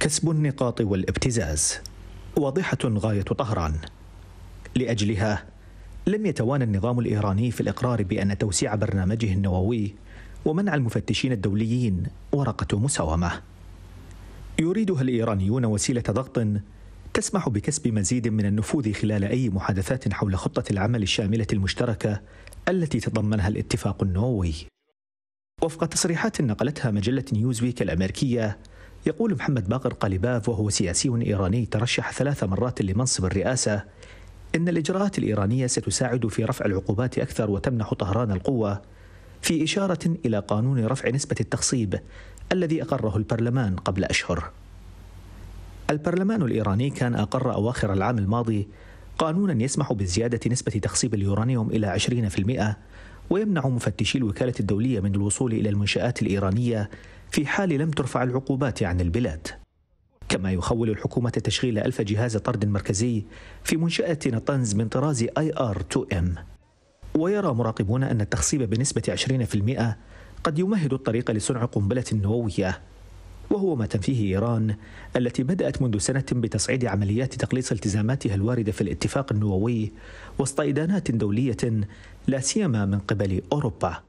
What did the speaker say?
كسب النقاط والابتزاز واضحه غايه طهران لاجلها لم يتوانى النظام الايراني في الاقرار بان توسيع برنامجه النووي ومنع المفتشين الدوليين ورقه مساومه يريدها الايرانيون وسيله ضغط تسمح بكسب مزيد من النفوذ خلال اي محادثات حول خطه العمل الشامله المشتركه التي تضمنها الاتفاق النووي وفق تصريحات نقلتها مجله نيوزويك الامريكيه يقول محمد باقر قليباف وهو سياسي إيراني ترشح ثلاث مرات لمنصب الرئاسة إن الإجراءات الإيرانية ستساعد في رفع العقوبات أكثر وتمنح طهران القوة في إشارة إلى قانون رفع نسبة التخصيب الذي أقره البرلمان قبل أشهر البرلمان الإيراني كان أقر أواخر العام الماضي قانونا يسمح بزيادة نسبة تخصيب اليورانيوم إلى 20% ويمنع مفتشي الوكالة الدولية من الوصول إلى المنشآت الإيرانية في حال لم ترفع العقوبات عن البلاد كما يخول الحكومة تشغيل ألف جهاز طرد مركزي في منشأة نطنز من طراز اي ار 2 ام ويرى مراقبون أن التخصيب بنسبة 20% قد يمهد الطريق لصنع قنبلة نووية وهو ما تنفيه إيران التي بدأت منذ سنة بتصعيد عمليات تقليص التزاماتها الواردة في الاتفاق النووي وسط إدانات دولية لا سيما من قبل أوروبا